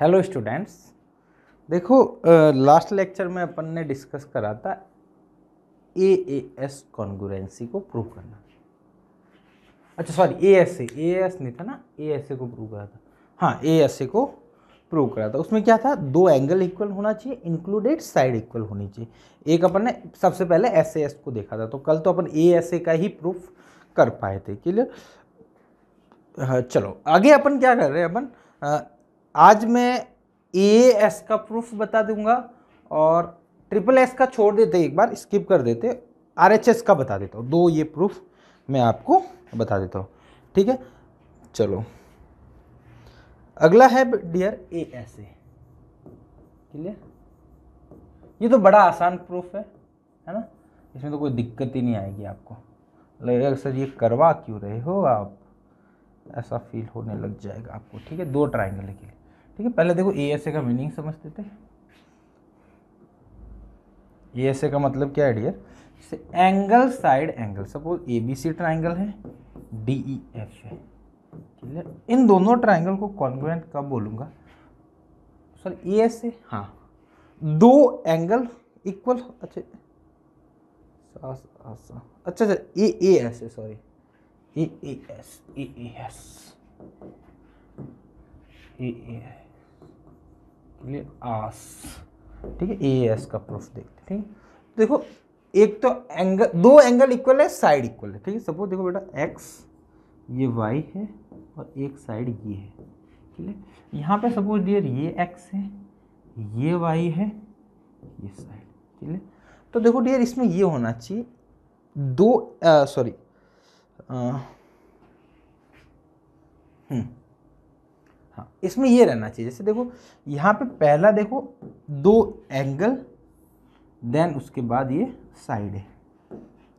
Hello students देखो last lecture में अपन ने डिस्कस करा था ए ए एस कॉन्गुरेंसी को प्रूव करना अच्छा sorry A S A A S नहीं था ना ए एस ए को प्रूव करा था हाँ ए एस ए को प्रूव करा था उसमें क्या था दो एंगल इक्वल होना चाहिए इंक्लूडेड साइड इक्वल होनी चाहिए एक अपन ने सबसे पहले एस ए एस को देखा था तो कल तो अपन ए एस ए का ही प्रूफ कर पाए थे क्लियर हाँ चलो आगे अपन क्या कर रहे हैं अपन आज मैं ए एस का प्रूफ बता दूंगा और ट्रिपल एस का छोड़ देते एक बार स्किप कर देते आर एच एस का बता देता हूँ दो ये प्रूफ मैं आपको बता देता हूँ ठीक है चलो अगला है dear A S A clear ये तो बड़ा आसान प्रूफ है है ना इसमें तो कोई दिक्कत ही नहीं आएगी आपको लगेगा सर ये करवा क्यों रहे हो आप ऐसा फील होने लग जाएगा आपको ठीक है दो ट्राइंगल के लिए ठीक है पहले देखो ए एस ए का मीनिंग समझते थे ए एस ए का मतलब क्या है डियर से angle side angle suppose A B C triangle है डी ई एफ है क्लियर इन दोनों ट्राइंगल को कॉन्वेंट कब बोलूंगा सॉरी ए एस ए हाँ दो एंगल इक्वल अच्छा, अच्छा अच्छा अच्छा ए ए एस है sorry A A S A A S A A S आस ठीक है ए एस का प्रूफ देखते ठीक ठीक देखो एक तो एंगल दो एंगल इक्वल है साइड इक्वल है ठीक है सपोज देखो बेटा एक्स ये वाई है और एक साइड ये है ठीक है यहाँ पे सपोज डियर ये एक्स है ये वाई है ये साइड ठीक है तो देखो डियर इसमें ये होना चाहिए दो सॉरी हम्म हाँ इसमें ये रहना चाहिए जैसे देखो यहाँ पे पहला देखो दो एंगल देन उसके बाद ये साइड है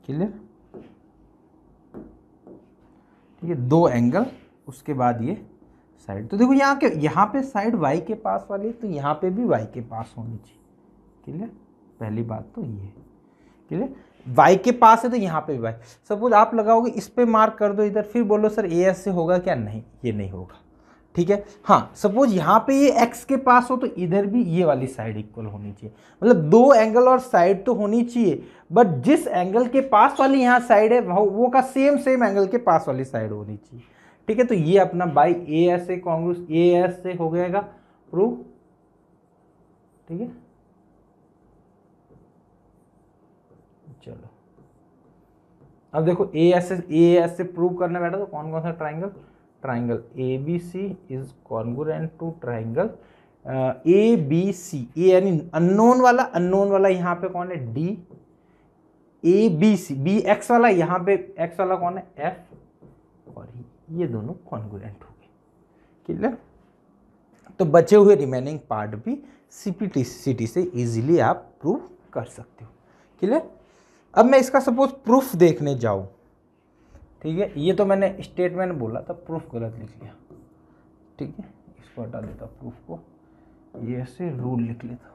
क्लियर ठीक है दो एंगल उसके बाद ये साइड तो देखो यहाँ के यहाँ पे साइड वाई के पास वाली तो यहाँ पे भी वाई के पास होनी चाहिए क्लियर पहली बात तो ये क्लियर वाई के पास है तो यहाँ पे भी वाई सपोज आप लगाओगे इस पर मार्क कर दो इधर फिर बोलो सर ए एस से होगा क्या नहीं ये नहीं होगा ठीक है हाँ सपोज यहाँ पे ये एक्स के पास हो तो इधर भी ये वाली साइड इक्वल होनी चाहिए मतलब दो एंगल और साइड तो होनी चाहिए बट जिस एंगल के पास वाली यहाँ साइड है वो का सेम सेम एंगल के पास वाली साइड होनी चाहिए ठीक है तो ये अपना बाई ए एस से कांग्रेस ए एस से हो जाएगा प्रूव ठीक है चलो अब देखो ए एस से ए एस से प्रूव करने बैठा तो कौन कौन सा triangle triangle ABC is congruent to triangle A B C A यानी अननोन वाला अननोन वाला यहाँ पे कौन है D A B C B X वाला यहाँ पे एक्स वाला कौन है एफ और ये दोनों कॉन्गुरेंट हो गए क्लियर तो बचे हुए रिमेनिंग पार्ट भी C P T C T से इजीली आप प्रूव कर सकते हो क्लियर अब मैं इसका सपोज प्रूफ देखने जाऊँ ठीक है ये तो मैंने स्टेटमेंट बोला था प्रूफ गलत लिख लिया ठीक है इसको हटा देता प्रूफ को ये ऐसे रूल लिख लेता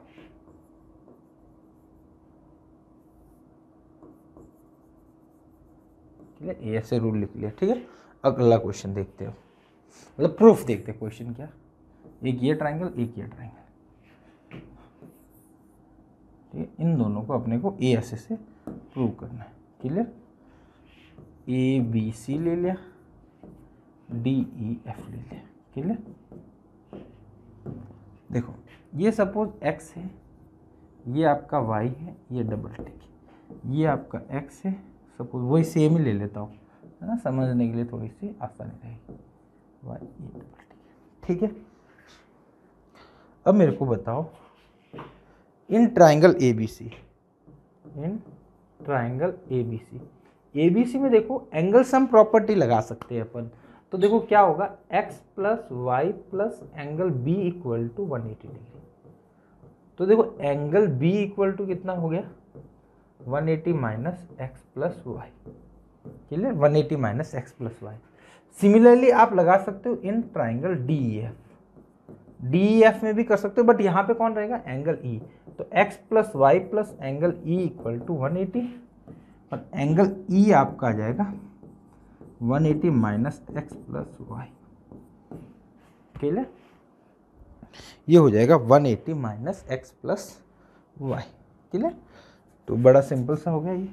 ठीक है ऐसे रूल लिख लिया ठीक है अगला क्वेश्चन देखते हो मतलब प्रूफ देखते क्वेश्चन क्या एक ये ट्राइंगल एक ये ट्राइंगल ठीक है इन दोनों को अपने को ए एस से प्रूव करना है क्लियर ए बी सी ले लिया डी ई एफ ले लिया है देखो ये सपोज एक्स है ये आपका वाई है ये डबल टिक ये आपका एक्स है सपोज वही सेम ही ले लेता हूँ है ना समझने के लिए थोड़ी सी आसानी रहेगी वाई ये डबल टिक ठीक है अब मेरे को बताओ in triangle A B C in triangle A B C A B C में देखो एंगल सम प्रॉपर्टी लगा सकते हैं अपन तो देखो क्या होगा x plus Y plus angle b equal to one eighty degree तो देखो एंगल b इक्वल टू कितना हो गया 180 eighty minus X plus Y clear one eighty minus X plus Y similarly आप लगा सकते हो in triangle D F D F में भी कर सकते हो बट यहाँ पे कौन रहेगा एंगल ई e. तो x plus Y plus angle E equal to one eighty और एंगल ई e आपका आ जाएगा 180 eighty minus X plus Y clear ये हो जाएगा 180 eighty minus X plus Y clear तो बड़ा सिंपल सा हो गया ये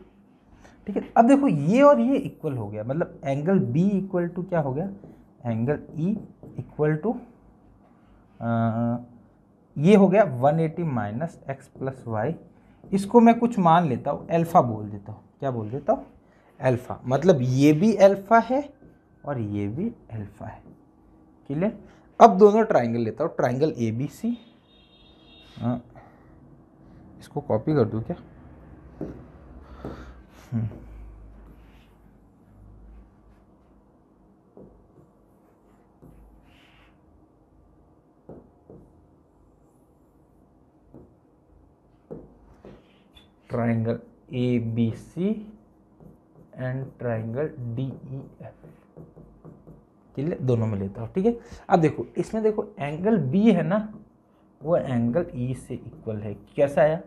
ठीक है अब देखो ये और ये इक्वल हो गया मतलब एंगल बी इक्वल टू क्या हो गया एंगल ई इक्वल टू ये हो गया 180 eighty minus X plus Y इसको मैं कुछ मान लेता हूँ अल्फ़ा बोल देता हूँ क्या बोल देता हूँ अल्फ़ा मतलब ये भी अल्फ़ा है और ये भी अल्फ़ा है क्लियर अब दोनों ट्राइंगल लेता हूँ ट्राइंगल ए बी सी इसको कॉपी कर दूँ क्या triangle hmm. A B C and triangle D E F के लिए दोनों में लेता हूँ ठीक है अब देखो इसमें देखो एंगल बी है ना वो एंगल ई e से इक्वल है कैसा आया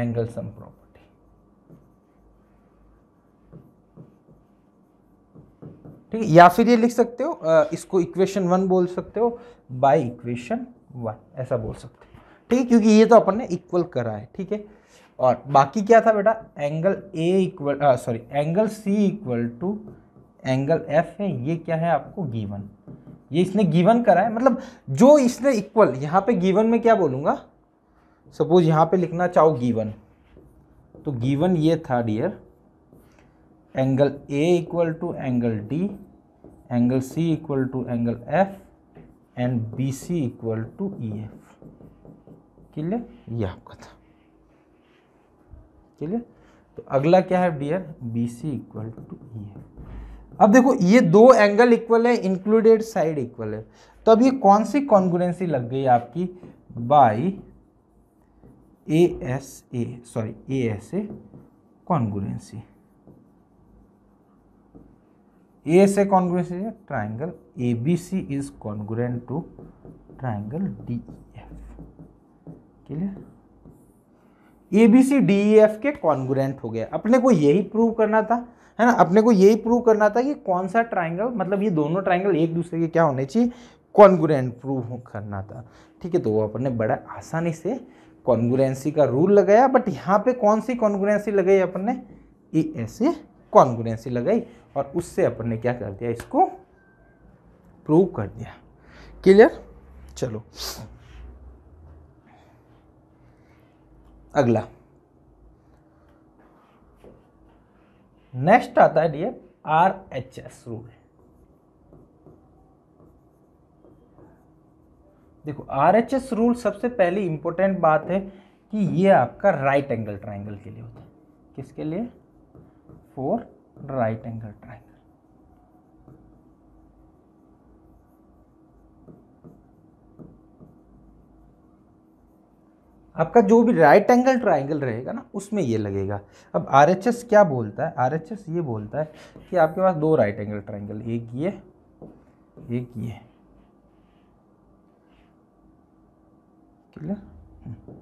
एंगल सम प्रॉपर्टी ठीक है या फिर ये लिख सकते हो इसको इक्वेशन वन बोल सकते हो बाय इक्वेशन वन ऐसा बोल सकते हो ठीक है क्योंकि ये तो अपन ने इक्वल करा है ठीक है और बाकी क्या था बेटा angle A equal sorry angle C equal to angle F है ये क्या है आपको गिवन ये इसने गिवन करा है मतलब जो इसने इक्वल यहाँ पे गिवन में क्या बोलूँगा सपोज यहाँ पे लिखना चाहो गिवन तो गिवन ये था dear angle A equal to angle D angle C equal to angle F and B C equal to E F clear ये आपका था चलिए तो अगला क्या है dear B C equal to E है अब देखो ये दो एंगल इक्वल है इंक्लूडेड साइड इक्वल है तो अब ये कौन सी कॉन्गुरेंसी लग गई आपकी by A S A sorry A S A congruency A S A congruency triangle A B C is congruent to triangle D E F clear A B C D E F के congruent हो गया अपने को यही prove करना था है ना अपने को यही प्रूव करना था कि कौन सा ट्राइंगल मतलब ये दोनों ट्राइंगल एक दूसरे के क्या होने चाहिए कॉन्ग्रेंट प्रूव करना था ठीक है तो वो अपने बड़ा आसानी से कॉन्ग्रेंसी का रूल लगाया बट यहाँ पे कौन सी कॉन्ग्रेंसी लगाई अपन ने ए ऐसे कॉन्ग्रेंसी लगाई और उससे अपन ने क्या कर दिया इसको प्रूव कर दिया क्लियर चलो अगला नेक्स्ट आता है the R H S rule देखो आर एच एस रूल सबसे पहली इंपॉर्टेंट बात है कि ये आपका राइट एंगल ट्राइंगल के लिए होता है किसके लिए फोर राइट एंगल ट्राइंगल आपका जो भी राइट एंगल ट्राइंगल रहेगा ना उसमें ये लगेगा अब आर क्या बोलता है आर ये बोलता है कि आपके पास दो राइट एंगल ट्राइंगल एक ये एक ये क्लियर हम्म।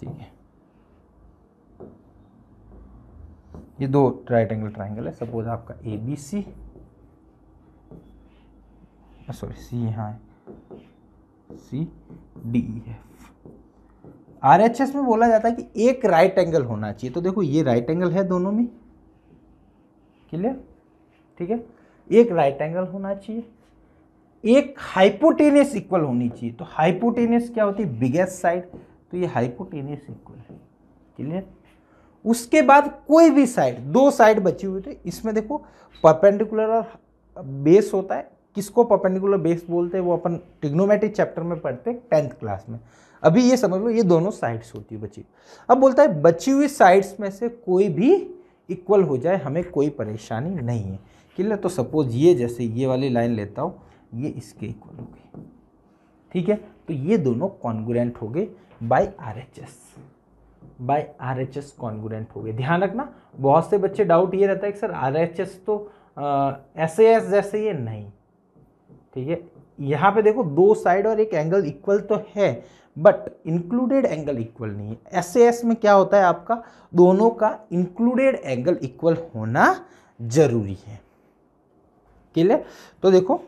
ठीक है ये दो राइट एंगल ट्राइंगल है सपोज आपका A B C sorry C यहाँ है सी डी एफ आरएचएस में बोला जाता है कि एक राइट एंगल होना चाहिए तो देखो ये राइट एंगल है दोनों में क्लियर ठीक है एक राइट एंगल होना चाहिए एक हाइपोटेनियस इक्वल होनी चाहिए तो हाइपोटेनियस क्या होती है बिगेस्ट साइड तो ये हाइपोटेनियस इक्वल है क्लियर उसके बाद कोई भी साइड दो साइड बची हुई थी तो इसमें देखो परपेंडिकुलर और बेस होता है किसको परपेंडिकुलर बेस बोलते हैं वो अपन टिग्नोमेट्रिक चैप्टर में पढ़ते हैं टेंथ क्लास में अभी ये समझ लो ये दोनों साइड्स होती है बची अब बोलता है बची हुई साइड्स में से कोई भी इक्वल हो जाए हमें कोई परेशानी नहीं है क्लियर तो सपोज ये जैसे ये वाली लाइन लेता हूँ ये इसके इक्वल हो गई ठीक है तो ये दोनों कॉन्गुरेंट हो गए by R H S by R H S congruent हो गए ध्यान रखना बहुत से बच्चे डाउट ये रहता है कि सर आर एच एस तो ऐसे एस जैसे ये नहीं ठीक है यहाँ पे देखो दो साइड और एक एंगल इक्वल तो है बट इंक्लूडेड एंगल इक्वल नहीं है एस एस में क्या होता है आपका दोनों का इंक्लूडेड एंगल इक्वल होना जरूरी है क्लियर तो देखो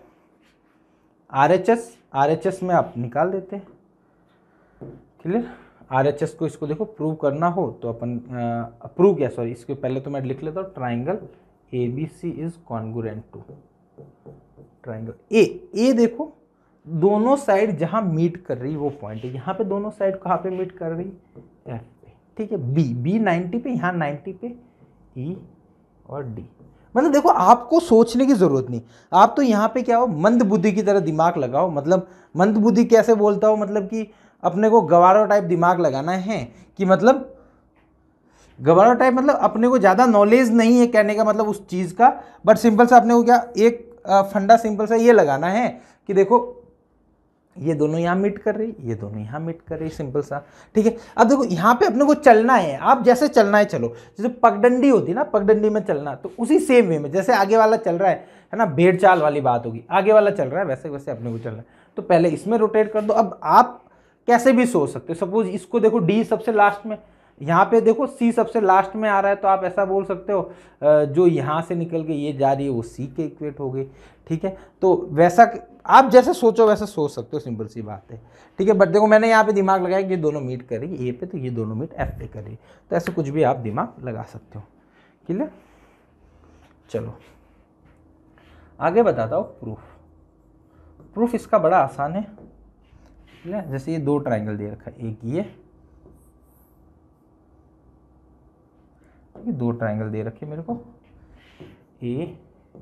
R H S R H S में आप निकाल देते हैं क्लियर आर एच एस को इसको देखो प्रूव करना हो तो अपन प्रूव क्या सॉरी इसके पहले तो मैं लिख लेता हूँ triangle A B C is congruent to triangle A A देखो दोनों साइड जहां मीट कर रही वो पॉइंट है यहां पे दोनों साइड कहां पे मीट कर रही एफ पे ठीक है बी बी नाइन्टी पे यहां नाइन्टी पे ई e और डी मतलब देखो आपको सोचने की ज़रूरत नहीं आप तो यहां पे क्या हो मंद बुद्धि की तरह दिमाग लगाओ मतलब मंद बुद्धि कैसे बोलता हो मतलब कि अपने को गवारो टाइप दिमाग लगाना है कि मतलब गवारो टाइप मतलब अपने को ज़्यादा नॉलेज नहीं है कहने का मतलब उस चीज़ का बट सिंपल सा अपने को क्या एक फंडा सिंपल सा ये लगाना है कि देखो ये दोनों यहाँ मीट कर रही ये दोनों यहाँ मीट कर रही सिंपल सा ठीक है अब देखो यहाँ पे अपने को चलना है आप जैसे चलना है चलो जैसे पगडंडी होती है ना पगडंडी में चलना तो उसी सेम वे में जैसे आगे वाला चल रहा है है ना भेड़ चाल वाली बात होगी आगे वाला चल रहा है वैसे वैसे अपने को चलना है तो पहले इसमें रोटेट कर दो अब आप कैसे भी सोच सकते हो सपोज इसको देखो डी सबसे लास्ट में यहाँ पे देखो सी सबसे लास्ट में आ रहा है तो आप ऐसा बोल सकते हो जो यहाँ से निकल के ये जा रही है वो सी के इक्वेट हो गई ठीक है तो वैसा आप जैसे सोचो वैसे सोच सकते हो सिंपल सी बात है ठीक है बट देखो मैंने यहाँ पे दिमाग लगाया कि ये दोनों मीट करेगी ए पे तो ये दोनों मीट एफ पे करेगी तो ऐसे कुछ भी आप दिमाग लगा सकते हो क्लियर चलो आगे बताता हूँ प्रूफ प्रूफ इसका बड़ा आसान है क्लियर जैसे ये दो ट्राइंगल दे रखा है एक ये दो ट्राइंगल दे रखे मेरे को A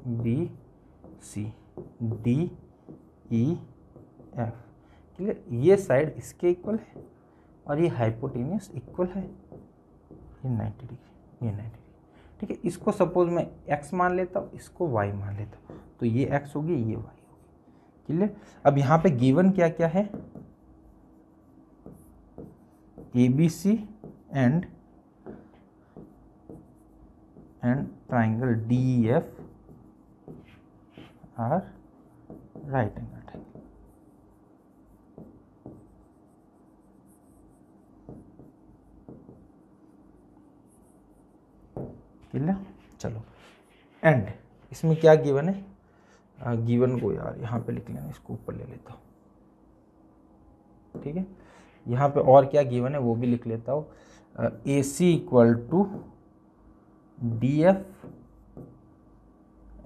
B C D E F clear ये साइड इसके इक्वल है और ये हाइपोटेनियस इक्वल है ये नाइन्टी डिग्री ये नाइन्टी डिग्री ठीक है इसको सपोज मैं एक्स मान लेता हूँ इसको वाई मान लेता हूँ तो ये एक्स होगी ये वाई होगी क्लियर अब यहाँ पे गिवन क्या क्या है A B C and and triangle D F are right angle triangle clear चलो एंड इसमें क्या गिवन है आ, गिवन को यार यहाँ पे लिख लेना इसको ऊपर ले लेता हूँ ठीक है यहाँ पे और क्या गिवन है वो भी लिख लेता हूँ A C equal to D F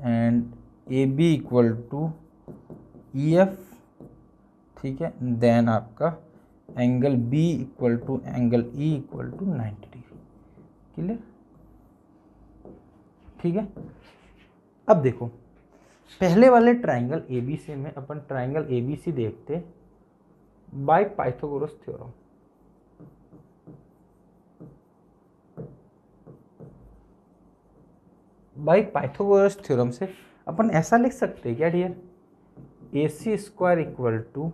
and A B equal to E e F ठीक है देन आपका angle B equal to angle E equal to ninety degree clear ठीक है अब देखो पहले वाले ट्राइंगल ए बी सी में अपन ट्राइंगल ए बी सी देखते by Pythagoras theorem by Pythagoras theorem से अपन ऐसा लिख सकते हैं क्या dear A C square equal to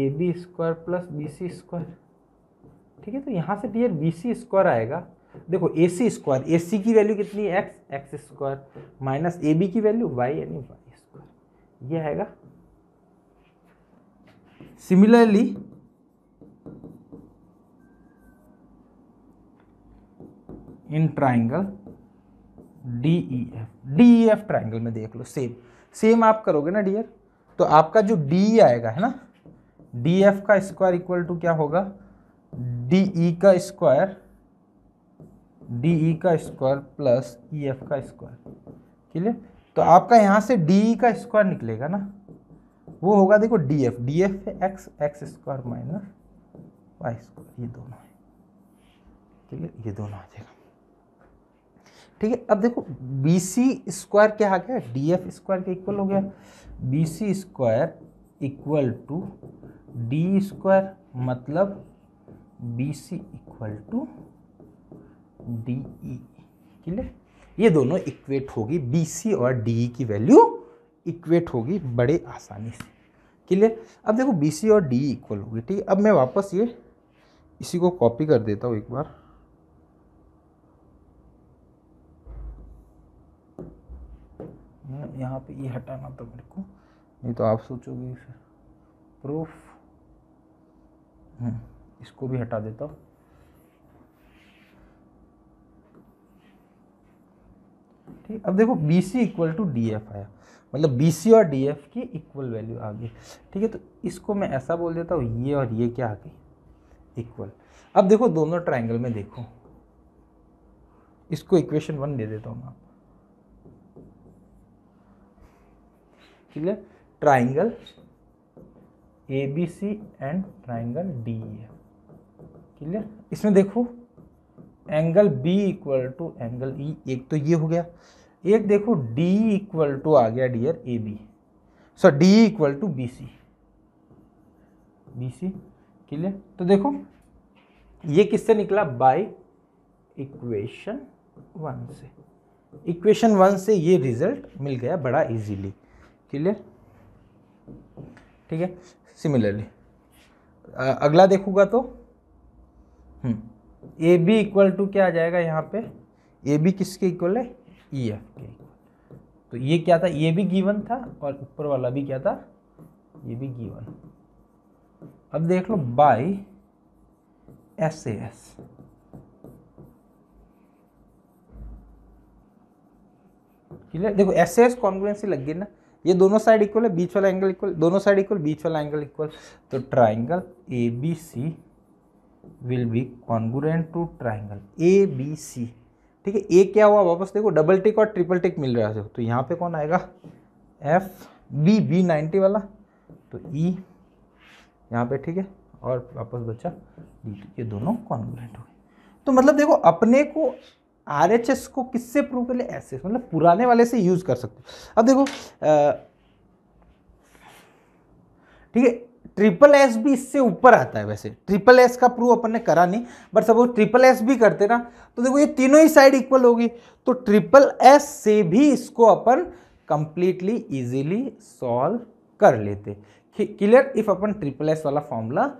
A B square plus B C square ठीक है तो यहाँ से डियर बी सी स्क्वायर आएगा देखो ए सी स्क्वायर ए सी की वैल्यू कितनी है X X square minus A B की वैल्यू वाई यानी वाई स्क्वायर यह आएगा similarly in triangle D E F D E F triangle में देख लो सेम सेम आप करोगे ना डियर तो आपका जो डी आएगा है ना डी एफ e का स्क्वायर इक्वल टू क्या होगा डी ई e का स्क्वायर डी ई का स्क्वायर प्लस ई एफ का स्क्वायर क्लियर तो आपका यहाँ से डी ई e का स्क्वायर निकलेगा ना वो होगा देखो डी एफ डी एफ है X X square minus Y square ये दोनों है क्लियर ये दोनों आ जाएगा ठीक है अब देखो बी सी स्क्वायर क्या आ गया डी एफ स्क्वायर के इक्वल हो गया B C square equal to D square मतलब B C equal to D E clear ये दोनों इक्वेट होगी बी सी और डी ई e की वैल्यू इक्वेट होगी बड़े आसानी से क्लियर अब देखो बी सी और डी इक्वल होगी ठीक है अब मैं वापस ये इसी को कॉपी कर देता हूँ एक बार यहाँ पे ये हटाना था तो मेरे को नहीं तो आप सोचोगे प्रूफ हम्म, इसको भी हटा देता हूँ ठीक अब देखो B C equal to D F आया मतलब बी सी और डी एफ की इक्वल वैल्यू आ गई ठीक है तो इसको मैं ऐसा बोल देता हूँ ये और ये क्या आ गई इक्वल अब देखो दोनों ट्राइंगल में देखो इसको इक्वेशन वन दे देता हूँ मैं clear triangle A B C and triangle D A clear इसमें देखो angle B equal to angle E एक तो ये हो गया एक देखो डी इक्वल टू आ गया dear A B so D equal to B C B C clear तो देखो ये किससे निकला बाय इक्वेशन वन से इक्वेशन वन से ये रिजल्ट मिल गया बड़ा इजीली क्लियर ठीक है सिमिलरली अगला देखूंगा तो ए बी इक्वल टू क्या आ जाएगा यहाँ पे ए बी किसके इक्वल है ई e एफ के इक्वल तो ये क्या था ये भी गिवन था और ऊपर वाला भी क्या था ये भी गिवन अब देख लो by S A S clear देखो एस ए एस कॉन्ग्रेंसी लग गई ना ये दोनों साइड इक्वल है बीच वाला एंगल इक्वल दोनों साइड इक्वल बीच वाला एंगल इक्वल तो triangle A B C will be congruent to triangle A B C ठीक है ए क्या हुआ वापस देखो डबल टिक और ट्रिपल टिक मिल रहा है तो यहाँ पे कौन आएगा एफ बी बी नाइन्टी वाला तो ई e, यहाँ पे ठीक है और वापस बच्चा ये दोनों कॉन्गुरेंट हो गए तो मतलब देखो अपने को आर एच एस को किससे प्रूव कर ले ऐसे मतलब पुराने वाले से यूज़ कर सकते हो अब देखो ठीक है ट्रिपल एस भी इससे ऊपर आता है वैसे ट्रिपल एस का प्रूव अपन ने करा नहीं बट सपोज ट्रिपल एस भी करते ना तो देखो ये तीनों ही साइड इक्वल होगी तो ट्रिपल एस से भी इसको अपन कंप्लीटली इजीली सॉल्व कर लेते क्लियर इफ अपन ट्रिपल एस वाला फॉर्मूला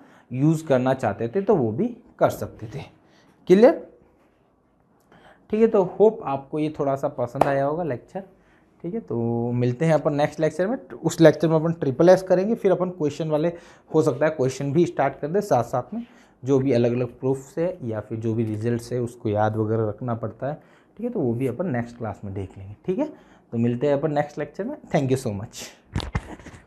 यूज़ करना चाहते थे तो वो भी कर सकते थे क्लियर ठीक है तो होप आपको ये थोड़ा सा पसंद आया होगा लेक्चर ठीक है तो मिलते हैं अपन नेक्स्ट लेक्चर में उस लेक्चर में अपन ट्रिपल एस करेंगे फिर अपन क्वेश्चन वाले हो सकता है क्वेश्चन भी स्टार्ट कर दें साथ साथ में जो भी अलग अलग प्रूफ्स है या फिर जो भी रिजल्ट है उसको याद वगैरह रखना पड़ता है ठीक है तो वो भी अपन नेक्स्ट क्लास में देख लेंगे ठीक है तो मिलते हैं अपन नेक्स्ट लेक्चर में थैंक यू सो मच